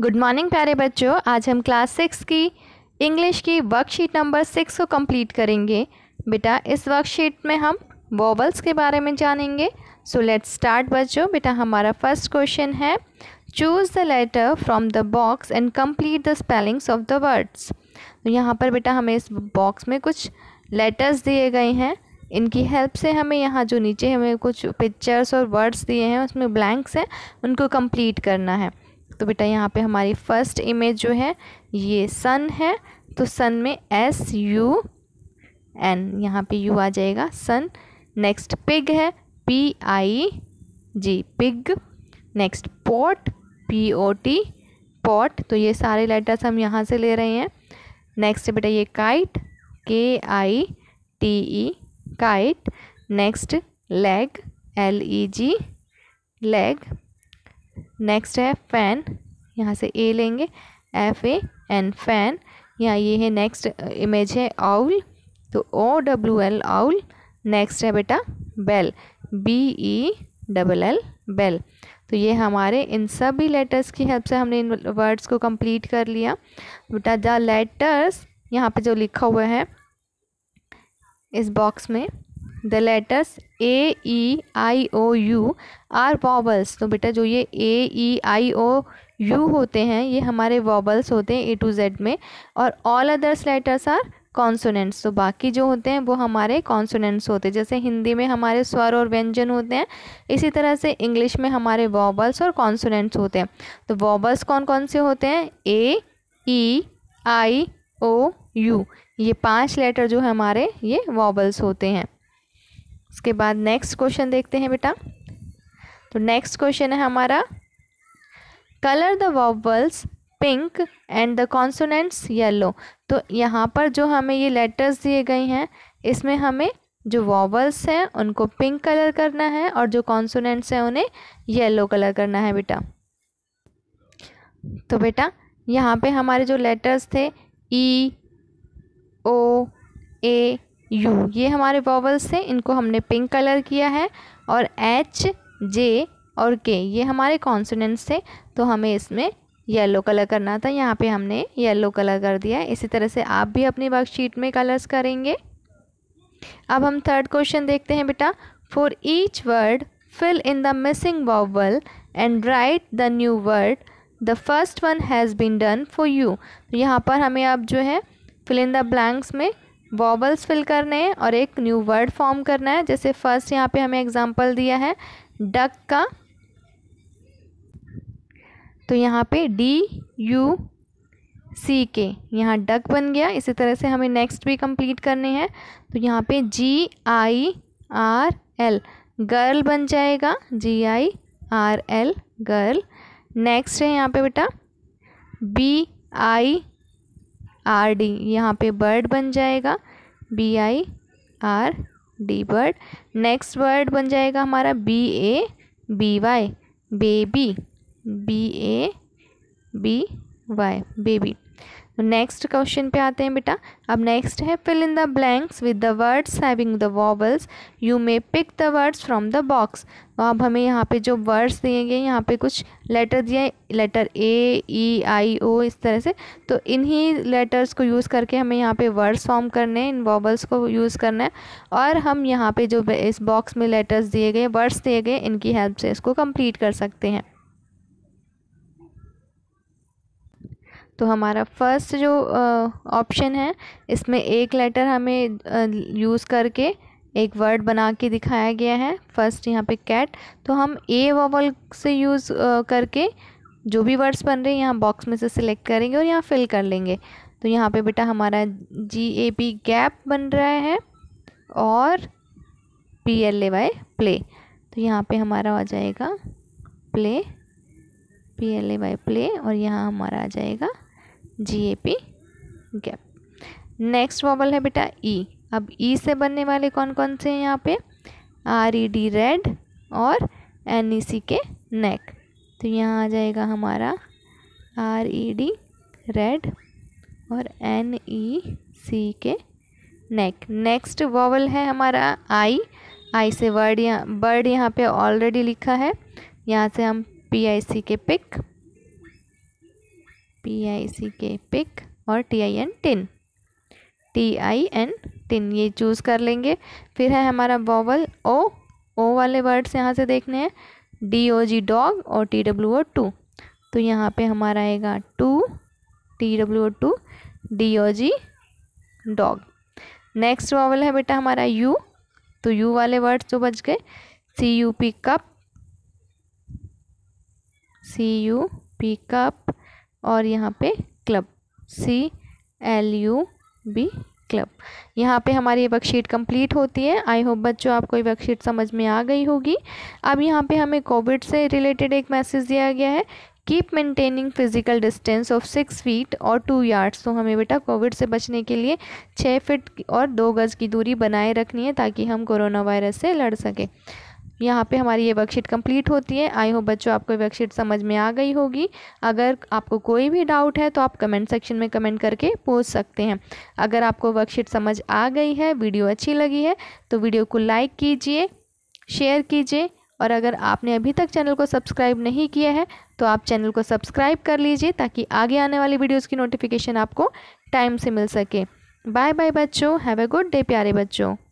Good morning प्यारे बच्चों आज हम क्लास सिक्स की इंग्लिश की वर्कशीट नंबर सिक्स को कंप्लीट करेंगे बेटा इस वर्कशीट में हम वॉवल्स के बारे में जानेंगे सो लेट स्टार्ट बच्चों बेटा हमारा फर्स्ट क्वेश्चन है choose the letter from the box and complete the spellings of the words तो यहाँ पर बेटा हमें इस बॉक्स में कुछ लेटर्स दिए गए हैं इनकी हेल्प से हमें यहाँ जो नीचे हमें कुछ पिक्चर्स और वर्ड्स दिए हैं उसमें ब्लैंक्स हैं उनको कंप्लीट करना है तो बेटा यहाँ पे हमारी फर्स्ट इमेज जो है ये सन है तो सन में एस यू एन यहाँ पे यू आ जाएगा सन नेक्स्ट पिग है P I G pig next pot P O T pot तो ये सारे लेटर्स हम यहाँ से ले रहे हैं नेक्स्ट बेटा ये kite K I T E kite next leg L E G leg next है फैन यहाँ से ए लेंगे एफ ए एन फैन यहाँ ये है नेक्स्ट इमेज है आउल तो O W L owl next है बेटा bell B E double L bell तो ये हमारे इन सभी लेटर्स की हेल्प से हमने इन वर्ड्स को कंप्लीट कर लिया बेटा द लेटर्स यहाँ पे जो लिखा हुआ है इस बॉक्स में the letters A E I O U are vowels तो बेटा जो ये ए ई आई ओ यू होते हैं ये हमारे वॉबल्स होते हैं ए टू जेड में और all others letters are consonants तो बाकी जो होते हैं वो हमारे कॉन्सोनेंट्स होते हैं जैसे हिंदी में हमारे स्वर और व्यंजन होते हैं इसी तरह से इंग्लिश में हमारे वॉबल्स और कॉन्सोनेंट्स होते हैं तो वॉबल्स कौन कौन से होते हैं ए ई आई ओ यू ये पांच लेटर जो है हमारे ये वॉबल्स होते हैं उसके बाद नेक्स्ट क्वेश्चन देखते हैं बेटा तो नेक्स्ट क्वेश्चन है हमारा colour the vowels pink and the consonants yellow तो यहाँ पर जो हमें ये लेटर्स दिए गए हैं इसमें हमें जो वॉवल्स हैं उनको पिंक कलर करना है और जो कॉन्सोनेंट्स हैं उन्हें येलो कलर करना है बेटा तो बेटा यहाँ पे हमारे जो लेटर्स थे ई ओ ए यू ये हमारे वॉवल्स थे इनको हमने पिंक कलर किया है और एच जे और के ये हमारे कॉन्सोनेंट्स थे तो हमें इसमें येलो कलर करना था यहाँ पे हमने येलो कलर कर दिया है इसी तरह से आप भी अपनी वर्कशीट में कलर्स करेंगे अब हम थर्ड क्वेश्चन देखते हैं बेटा for each word fill in the missing vowel and write the new word the first one has been done for you यहाँ पर हमें अब जो है फिल इन द ब्लैंक्स में वॉबल्स फिल करने हैं और एक न्यू वर्ड फॉर्म करना है जैसे फर्स्ट यहाँ पे हमें एग्जांपल दिया है डक का तो यहाँ पे डी यू सी के यहाँ डक बन गया इसी तरह से हमें नेक्स्ट भी कंप्लीट करने हैं तो यहाँ पे G I R L girl बन जाएगा G I R L girl next है यहाँ पे बेटा बी आई आर डी यहाँ पे बर्ड बन जाएगा B I R D bird next word बन जाएगा हमारा B A B Y baby B A B Y baby next question पे आते हैं बेटा अब नेक्स्ट है fill in the blanks with the words having the vowels you may pick the words from the box तो अब हमें यहाँ पे जो वर्ड्स दिए गए यहाँ पे कुछ लेटर दिए लेटर ए ई आई ओ इस तरह से तो इन्हीं लेटर्स को यूज़ करके हमें यहाँ पे वर्ड्स फॉर्म करने हैं इन वॉवल्स को यूज़ करना है और हम यहाँ पे जो इस बॉक्स में लेटर्स दिए गए वर्ड्स दिए गए इनकी हेल्प से इसको कंप्लीट कर सकते हैं तो हमारा फर्स्ट जो ऑप्शन है इसमें एक लेटर हमें यूज़ करके एक वर्ड बना के दिखाया गया है फर्स्ट यहाँ पे कैट तो हम ए वॉवल से यूज़ करके जो भी वर्ड्स बन रहे हैं यहाँ बॉक्स में से सिलेक्ट करेंगे और यहाँ फिल कर लेंगे तो यहाँ पे बेटा हमारा जी ए पी गैप बन रहा है और P L A Y play तो यहाँ पे हमारा आ जाएगा play P L A Y play और यहाँ हमारा आ जाएगा G A P gap next vowel है बेटा ई e. अब ई e से बनने वाले कौन कौन से हैं यहाँ पे आर ई डी रेड और N E C K neck तो यहाँ आ जाएगा हमारा आर ई डी रेड और N E C K neck next vowel है हमारा आई आई से वर्ड यहाँ बर्ड यहाँ पे ऑलरेडी लिखा है यहाँ से हम P I C K pick P I C K pick और T I N tin T I N tin ये चूज़ कर लेंगे फिर है हमारा बॉबल ओ ओ वाले वर्ड्स यहाँ से देखने हैं डी ओ जी डॉग और टी डब्ल्यू ओ टू तो यहाँ पे हमारा आएगा two T W O two D O G dog next vowel है बेटा हमारा यू तो यू वाले वर्ड्स जो बच गए C U P cup C U P cup और यहाँ पे club C L U B club यहाँ पे हमारी वर्कशीट कंप्लीट होती है आई होप बच्चों आपको ये वर्कशीट समझ में आ गई होगी अब यहाँ पे हमें कोविड से रिलेटेड एक मैसेज दिया गया है keep maintaining physical distance of six feet और टू यार्ड्स तो हमें बेटा कोविड से बचने के लिए छः फिट और दो गज़ की दूरी बनाए रखनी है ताकि हम कोरोना वायरस से लड़ सकें यहाँ पे हमारी ये वर्कशीट कंप्लीट होती है आई होप बच्चों आपको वर्कशीट समझ में आ गई होगी अगर आपको कोई भी डाउट है तो आप कमेंट सेक्शन में कमेंट करके पूछ सकते हैं अगर आपको वर्कशीट समझ आ गई है वीडियो अच्छी लगी है तो वीडियो को लाइक कीजिए शेयर कीजिए और अगर आपने अभी तक चैनल को सब्सक्राइब नहीं किया है तो आप चैनल को सब्सक्राइब कर लीजिए ताकि आगे आने वाली वीडियोज़ की नोटिफिकेशन आपको टाइम से मिल सके बाय बाय बच्चों हैव ए गुड डे प्यारे बच्चों